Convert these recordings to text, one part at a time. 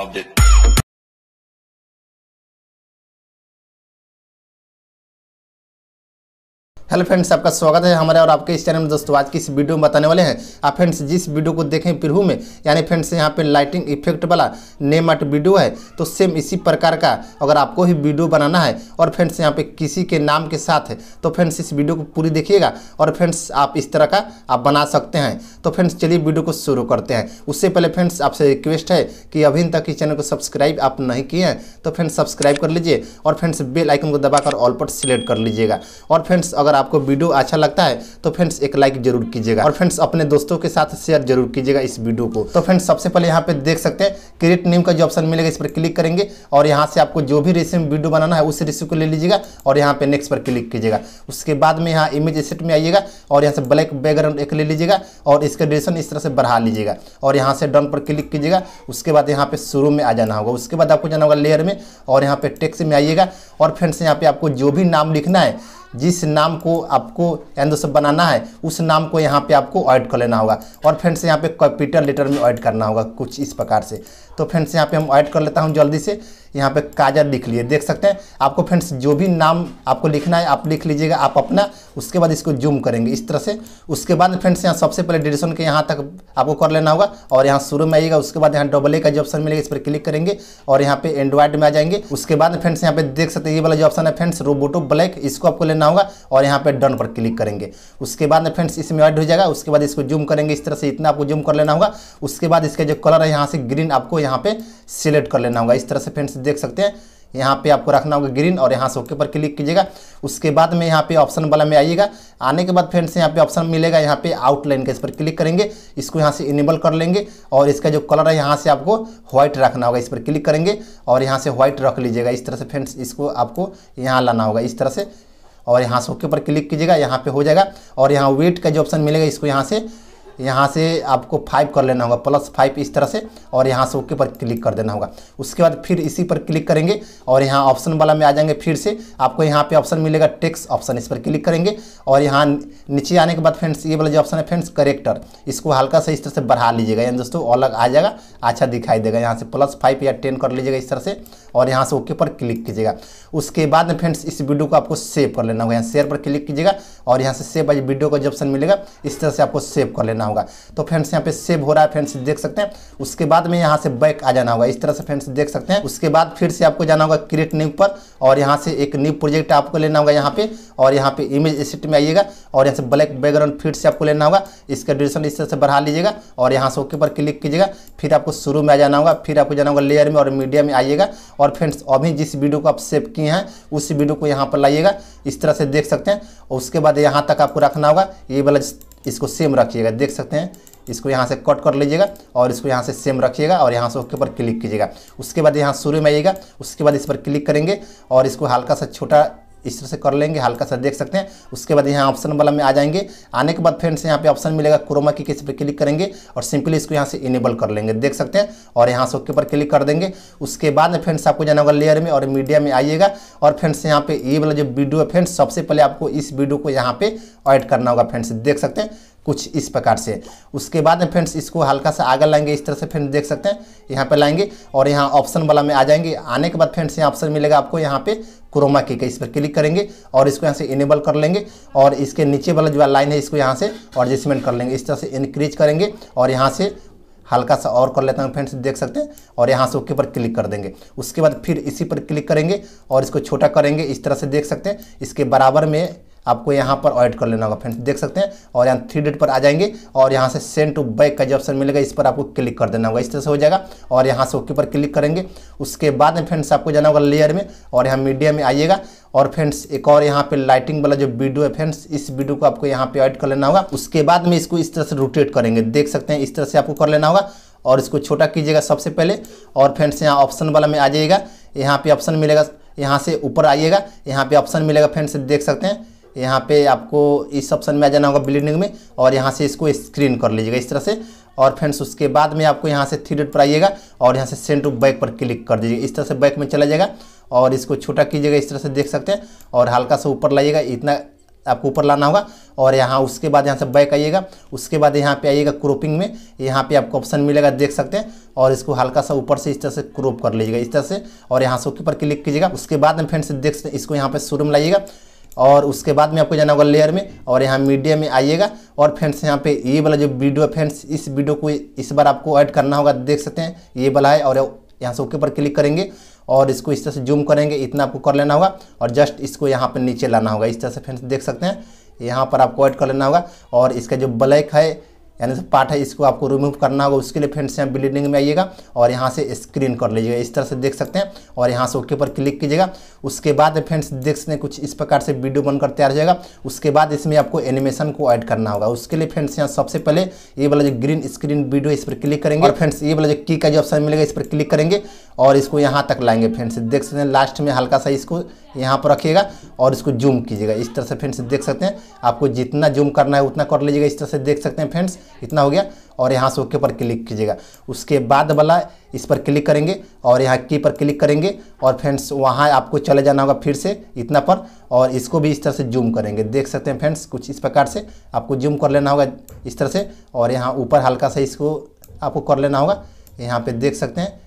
loved it. Hello friends आपका स्वागत है हमारे और आपके इस चैनल में दोस्तों आज की इस वीडियो में बताने वाले हैं आप फ्रेंड्स जिस वीडियो को देखें पिरहू में यानी फ्रेंड्स यहाँ पे लाइटिंग इफेक्ट वाला नेम आट वीडियो है तो सेम इसी प्रकार का अगर आपको ही वीडियो बनाना है और फ्रेंड्स यहाँ पे किसी के नाम के साथ है तो फ्रेंड्स इस वीडियो को पूरी देखिएगा और फ्रेंड्स आप इस तरह का आप बना सकते हैं तो फ्रेंड्स चलिए वीडियो को शुरू करते हैं उससे पहले फ्रेंड्स आपसे रिक्वेस्ट है कि अभी तक इस चैनल को सब्सक्राइब आप नहीं किए हैं तो फ्रेंड्स सब्सक्राइब कर लीजिए और फ्रेंड्स बेल आइकन को दबाकर ऑल पर सिलेक्ट कर लीजिएगा और फ्रेंड्स अगर आपको वीडियो अच्छा लगता है तो फ्रेंड्स एक लाइक जरूर कीजिएगा और फ्रेंड्स अपने दोस्तों के साथ शेयर जरूर कीजिएगा इस वीडियो को तो फ्रेंड्स सबसे पहले यहाँ पे देख सकते हैं क्रिएट नेम का जो ऑप्शन मिलेगा इस पर क्लिक करेंगे और यहाँ से आपको जो भी रेसिम वीडियो बनाना है उस रेसिम को ले लीजिएगा और यहाँ पे नेक्स्ट पर क्लिक कीजिएगा उसके बाद में यहाँ इमेज एसेट में आइएगा और यहाँ से ब्लैक बैकग्राउंड एक ले लीजिएगा और इसका ड्यूरेशन इस तरह से बढ़ा लीजिएगा और यहाँ से डन पर क्लिक कीजिएगा उसके बाद यहाँ पे शुरू में आ जाना होगा उसके बाद आपको जाना होगा लेयर में और यहाँ पे टेक्स में आइएगा और फ्रेंड्स यहाँ पे आपको जो भी नाम लिखना है जिस नाम को आपको एन बनाना है उस नाम को यहाँ पे आपको ऐड कर लेना होगा और फ्रेंड्स यहाँ पे कैपिटल लेटर में ऐड करना होगा कुछ इस प्रकार से तो फ्रेंड्स यहाँ पे हम ऐड कर लेता हूँ जल्दी से यहाँ पे काजल लिख लिए देख सकते हैं आपको फ्रेंड्स जो भी नाम आपको लिखना है आप लिख लीजिएगा आप अपना उसके बाद इसको जूम करेंगे इस तरह से उसके बाद फ्रेंड्स यहाँ सबसे पहले डिडिशन के यहाँ तक आपको कर लेना होगा और यहाँ शुरू में आइएगा उसके बाद यहाँ डबल ए का जो ऑप्शन मिलेगा इस पर क्लिक करेंगे और यहाँ पे एंड्रॉइड में आ जाएंगे उसके बाद फ्रेंड्स यहाँ पे देख सकते हैं ये वाला जो ऑप्शन है फ्रेंड्स रोबोटो ब्लैक इसको आपको लेना होगा और यहाँ पे डन पर क्लिक करेंगे उसके बाद फ्रेंड्स इसमें ऐड हो जाएगा उसके बाद इसको जूम करेंगे इस तरह से इतना आपको जूम कर लेना होगा उसके बाद इसका जो कलर है यहाँ से ग्रीन आपको यहाँ पे सिलेक्ट कर लेना होगा इस तरह से फ्रेंड्स देख सकते हैं यहाँ पे आपको रखना होगा ग्रीन और यहाँ से ओके पर क्लिक कीजिएगा उसके बाद में यहाँ पे ऑप्शन वाला में आइएगा आने के बाद फ्रेंड्स यहाँ पे ऑप्शन मिलेगा यहाँ पे आउटलाइन का इस पर क्लिक करेंगे इसको यहाँ से इनेबल कर लेंगे और इसका जो कलर है यहाँ से आपको व्हाइट रखना होगा इस पर क्लिक करेंगे और यहाँ से व्हाइट रख लीजिएगा इस तरह से फ्रेंड्स इसको आपको यहाँ लाना होगा इस तरह से और यहाँ से ओके पर क्लिक कीजिएगा यहाँ पर हो जाएगा और यहाँ वेट का जो ऑप्शन मिलेगा इसको यहाँ से यहाँ से आपको फाइव कर लेना होगा प्लस फाइव इस तरह से और यहाँ से ओके पर क्लिक कर देना होगा उसके बाद फिर इसी पर क्लिक करेंगे और यहाँ ऑप्शन वाला में आ जाएंगे फिर से आपको यहाँ पे ऑप्शन मिलेगा टेक्स ऑप्शन इस पर क्लिक करेंगे और यहाँ नीचे आने के बाद फ्रेंड्स ये वाला जो ऑप्शन है फ्रेंड्स करेक्टर इसको हल्का सा इस तरह से बढ़ा लीजिएगा यानी दोस्तों अलग आ जाएगा अच्छा दिखाई देगा यहाँ से प्लस फाइव या टेन कर लीजिएगा इस तरह से और यहाँ से ओके पर क्लिक कीजिएगा उसके बाद में फ्रेंड्स इस वीडियो को आपको सेव कर लेना होगा यहाँ शेयर पर क्लिक कीजिएगा और यहाँ से सेव वाइज वीडियो का जो ऑप्शन मिलेगा इस तरह से आपको सेव कर लेना होगा होगा तो फ्रेंड्स यहाँ पे सेव हो रहा है फ्रेंड्स देख सकते हैं उसके बाद में यहाँ से बैक आ जाना होगा इस तरह से फ्रेंड्स देख सकते हैं उसके बाद फिर से आपको जाना होगा क्रिएट न्यू पर और यहाँ से एक न्यू प्रोजेक्ट आपको लेना होगा यहाँ पे और यहाँ पे इमेज एसिट में आइएगा और यहाँ से ब्लैक बैकग्राउंड फिर से आपको लेना होगा इसका ड्यूरेशन इस तरह से बढ़ा लीजिएगा और यहाँ से ओके पर क्लिक कीजिएगा फिर आपको शुरू में आ जाना होगा फिर आपको जाना होगा लेयर में और मीडिया में आइएगा और फ्रेंड्स अभी जिस वीडियो को आप सेव किए हैं उस वीडियो को यहाँ पर लाइएगा इस तरह से देख सकते हैं और उसके बाद यहाँ तक आपको रखना होगा ये वाला इसको सेम रखिएगा देख सकते हैं इसको यहाँ से कट कर लीजिएगा और इसको यहाँ से सेम रखिएगा और यहाँ से उसके ऊपर क्लिक कीजिएगा उसके बाद यहाँ शुरू में आइएगा उसके बाद इस पर क्लिक करेंगे और इसको हल्का सा छोटा इस तरह से कर लेंगे हल्का सा देख सकते हैं उसके बाद यहाँ ऑप्शन वाला में आ जाएंगे आने के बाद फ्रेंड्स यहाँ पे ऑप्शन मिलेगा क्रोमा की किस पर क्लिक करेंगे और सिंपली इसको यहाँ से इनेबल कर लेंगे देख सकते हैं और यहाँ से उसके ऊपर क्लिक कर देंगे उसके बाद में फ्रेंड्स आपको जाना होगा लेयर में और मीडिया में आइएगा और फ्रेंड्स यहाँ पे ये वाला जो वीडियो है फ्रेंड्स सबसे पहले आपको इस वीडियो को यहाँ पे ऐड करना होगा फ्रेंड्स देख सकते हैं कुछ इस प्रकार से उसके बाद में फ्रेंड्स इसको हल्का सा आगे लाएंगे इस तरह से फ्रेंड्स देख सकते हैं यहाँ पे लाएंगे और यहाँ ऑप्शन वाला में आ जाएंगे आने के बाद फ्रेंड्स यहाँ ऑप्शन मिलेगा आपको यहाँ पे क्रोमा की इस पर क्लिक करेंगे और इसको यहाँ से इनेबल कर लेंगे और इसके नीचे वाला जो लाइन है इसको यहाँ से एडजस्टमेंट कर लेंगे इस तरह से इनक्रीज करेंगे और यहाँ से हल्का सा और कर लेता हूँ फ्रेंड्स देख सकते हैं और यहाँ से ओके पर क्लिक कर देंगे उसके बाद फिर इसी पर क्लिक करेंगे और इसको छोटा करेंगे इस तरह से देख सकते हैं इसके बराबर में आपको यहाँ पर ऑडिट कर लेना होगा फ्रेंड्स देख सकते हैं और यहाँ थ्री डेट पर आ जाएंगे और यहाँ से सेंड टू बैक का जो ऑप्शन मिलेगा इस पर आपको क्लिक कर देना होगा इस तरह से हो जाएगा और यहाँ से ओके पर क्लिक करेंगे उसके बाद में फ्रेंड्स आपको जाना होगा लेयर में और यहाँ मीडिया में आइएगा और फ्रेंड्स एक और यहाँ पे लाइटिंग वाला जो वीडियो है फ्रेंड्स इस वीडियो को आपको यहाँ पे ऐड कर लेना होगा उसके बाद में इसको इस तरह से रोटेट करेंगे देख सकते हैं इस तरह से आपको कर लेना होगा और इसको छोटा कीजिएगा सबसे पहले और फ्रेंड्स यहाँ ऑप्शन वाला में आ जाइएगा यहाँ पे ऑप्शन मिलेगा यहाँ से ऊपर आइएगा यहाँ पे ऑप्शन मिलेगा फ्रेंड्स देख सकते हैं यहाँ पे आपको इस ऑप्शन में आ जाना होगा बिल्डिंग में और यहाँ से इसको स्क्रीन कर लीजिएगा इस तरह से और फ्रेंड्स उसके बाद में आपको यहाँ से थ्री डेट पर आइएगा और यहाँ से सेंड टू बैक पर क्लिक कर दीजिएगा इस तरह से बैक में चला जाएगा और इसको छोटा कीजिएगा इस तरह से देख सकते हैं और हल्का सा ऊपर लाइएगा इतना आपको ऊपर लाना होगा और यहाँ उसके बाद यहाँ से बैक आइएगा उसके बाद यहाँ पे आइएगा क्रोपिंग में यहाँ पे आपको ऑप्शन मिलेगा देख सकते हैं और इसको हल्का सा ऊपर से इस तरह से क्रोप कर लीजिएगा इस तरह से और यहाँ से ऊपर क्लिक कीजिएगा उसके बाद में फ्रेंड्स देख सकते हैं इसको यहाँ पे शोरूम लाइएगा और उसके बाद में आपको जाना होगा लेयर में और यहाँ मीडिया में आइएगा और फ्रेंड्स यहाँ पे ये वाला जो वीडियो है फ्रेंड्स इस वीडियो को इस बार आपको ऐड करना होगा देख सकते हैं ये वाला है और यहाँ से ओके पर क्लिक करेंगे और इसको इस तरह से जूम करेंगे इतना आपको कर लेना होगा और जस्ट इसको यहाँ पर नीचे लाना होगा इस तरह से फ्रेंड्स देख सकते हैं यहाँ पर आपको ऐड कर लेना होगा और इसका जो ब्लैक है यानी जो पार्ट है इसको आपको रिमूव करना होगा उसके लिए फ्रेंड्स यहाँ बिल्डिंग में आइएगा और यहाँ से स्क्रीन कर लीजिएगा इस तरह से देख सकते हैं और यहाँ से ओके पर क्लिक कीजिएगा उसके बाद फ्रेंड्स देख सकते हैं कुछ इस प्रकार से वीडियो बनकर तैयार हो जाएगा उसके बाद इसमें आपको एनिमेशन को ऐड करना होगा उसके लिए फ्रेंड्स यहाँ सबसे पहले ये वाला जो ग्रीन स्क्रीन वीडियो इस पर क्लिक करेंगे और फ्रेंड्स ये वाला जो की का जो ऑप्शन मिलेगा इस पर क्लिक करेंगे और इसको यहाँ तक लाएंगे फ्रेंड्स देख सकते हैं लास्ट में हल्का सा इसको यहाँ पर रखिएगा और इसको जूम कीजिएगा इस तरह से फ्रेंड्स देख सकते हैं आपको जितना जूम करना है उतना कर लीजिएगा इस तरह से देख सकते हैं फ्रेंड्स इतना हो गया और यहाँ से ओके पर क्लिक कीजिएगा उसके बाद वाला इस पर क्लिक करेंगे और यहाँ की पर क्लिक करेंगे और फ्रेंड्स वहाँ आपको चले जाना होगा फिर से इतना पर और इसको भी इस तरह से जूम करेंगे देख सकते हैं फ्रेंड्स कुछ इस प्रकार से आपको जूम कर लेना होगा इस तरह से और यहाँ ऊपर हल्का सा इसको आपको कर लेना होगा यहाँ पे देख सकते हैं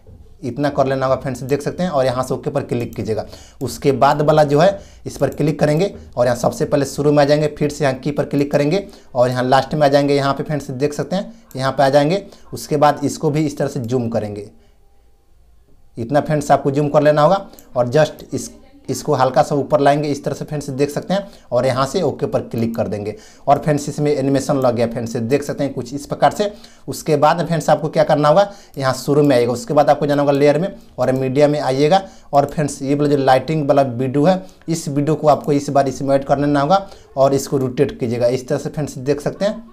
इतना कर लेना होगा फ्रेंड्स देख सकते हैं और यहाँ से ओके पर क्लिक कीजिएगा उसके बाद वाला जो है इस पर क्लिक करेंगे और यहाँ सबसे पहले शुरू में आ जाएंगे फिर से यहाँ की पर क्लिक करेंगे और यहाँ लास्ट में आ जाएंगे यहाँ पे फ्रेंड्स देख सकते हैं यहाँ पे आ जाएंगे उसके बाद इसको भी इस तरह से जूम करेंगे इतना फ्रेंड्स आपको जूम कर लेना होगा और जस्ट इस इसको हल्का सा ऊपर लाएंगे इस तरह से फ्रेंड्स देख सकते हैं और यहाँ से ओके पर क्लिक कर देंगे और फ्रेंड्स इसमें एनिमेशन लग गया फ्रेंड्स देख सकते हैं कुछ इस प्रकार से उसके बाद फ्रेंड्स आपको क्या करना होगा यहाँ शुरू में आएगा उसके बाद आपको जाना होगा लेयर में और मीडिया में आइएगा और फ्रेंड्स ये वाला जो लाइटिंग वाला वीडियो है इस वीडियो को आपको इस बार इसमें ऐड करना होगा और इसको रोटेट कीजिएगा इस तरह से फ्रेंड्स देख सकते हैं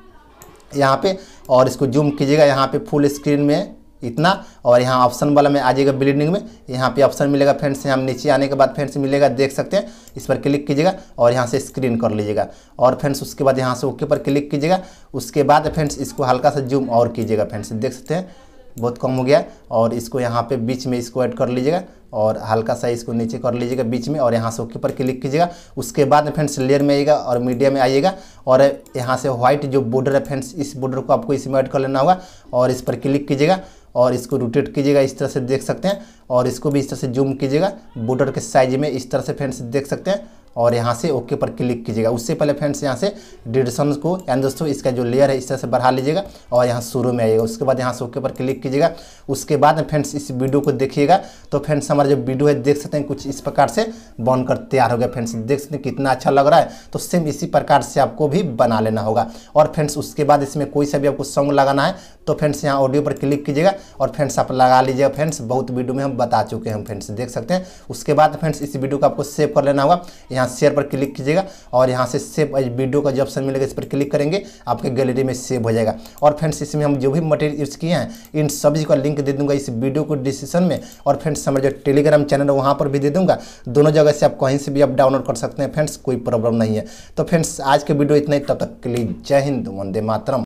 यहाँ पे और इसको जूम कीजिएगा यहाँ पे फुल स्क्रीन में इतना और यहाँ ऑप्शन वाला में आ जाएगा ब्लीडिंग में यहाँ पे ऑप्शन मिलेगा फ्रेंड्स यहाँ नीचे आने के बाद फ्रेंड्स मिलेगा देख सकते हैं इस पर क्लिक कीजिएगा और यहाँ से स्क्रीन कर लीजिएगा और फ्रेंड्स उसके बाद यहाँ से ओके पर क्लिक कीजिएगा उसके बाद फ्रेंड्स इसको हल्का सा जूम और कीजिएगा फ्रेंड्स देख सकते हैं बहुत कम हो गया और इसको यहाँ पे बीच में इसको ऐड कर लीजिएगा और हल्का सा इसको नीचे कर लीजिएगा बीच में और यहाँ से ओके पर क्लिक कीजिएगा उसके बाद फ्रेंड्स लेयर में आइएगा और मीडिया में आइएगा और यहाँ से व्हाइट जो बॉर्डर है फ्रेंड्स इस बॉर्डर को आपको इसमें ऐड कर लेना होगा और इस पर क्लिक कीजिएगा और इसको रोटेट कीजिएगा इस तरह से देख सकते हैं और इसको भी इस तरह से जूम कीजिएगा बॉर्डर के साइज में इस तरह से फ्रेंड्स देख सकते हैं और यहाँ से ओके पर क्लिक कीजिएगा उससे पहले फ्रेंड्स यहाँ से डिडक्शन को यानी दोस्तों इसका जो लेयर है इस तरह से बढ़ा लीजिएगा और यहाँ शुरू में आइएगा उसके बाद यहाँ से ओके पर क्लिक कीजिएगा उसके बाद फ्रेंड्स इस वीडियो को देखिएगा तो फ्रेंड्स हमारा जो वीडियो है देख सकते हैं कुछ इस प्रकार से बनकर तैयार हो गया फ्रेंड्स देख सकते हैं कितना अच्छा लग रहा है तो सेम इसी प्रकार से आपको भी बना लेना होगा और फ्रेंड्स उसके बाद इसमें कोई सा भी आपको सॉन्ग लगाना है तो फ्रेंड्स यहाँ ऑडियो पर क्लिक कीजिएगा और फ्रेंड्स आप लगा लीजिएगा फ्रेंड्स बहुत वीडियो में हम बता चुके हैं फ्रेंड्स देख सकते हैं उसके बाद फ्रेंड्स इस वीडियो को आपको सेव कर लेना होगा यहाँ शेयर पर क्लिक कीजिएगा और यहाँ से सेव एज वीडियो का जो ऑप्शन मिलेगा इस पर क्लिक करेंगे आपके गैलरी में सेव हो जाएगा और फ्रेंड्स इसमें हम जो भी मटेरियल यूज़ किए हैं इन सभी का लिंक दे दूंगा इस वीडियो को डिस्क्रिप्शन में और फ्रेंड्स हमारे जो टेलीग्राम चैनल है वहाँ पर भी दे दूंगा दोनों जगह से आप कहीं से भी आप डाउनलोड कर सकते हैं फ्रेंड्स कोई प्रॉब्लम नहीं है तो फ्रेंड्स आज के वीडियो इतना ही तब तक के लिए जय हिंद वंदे मातरम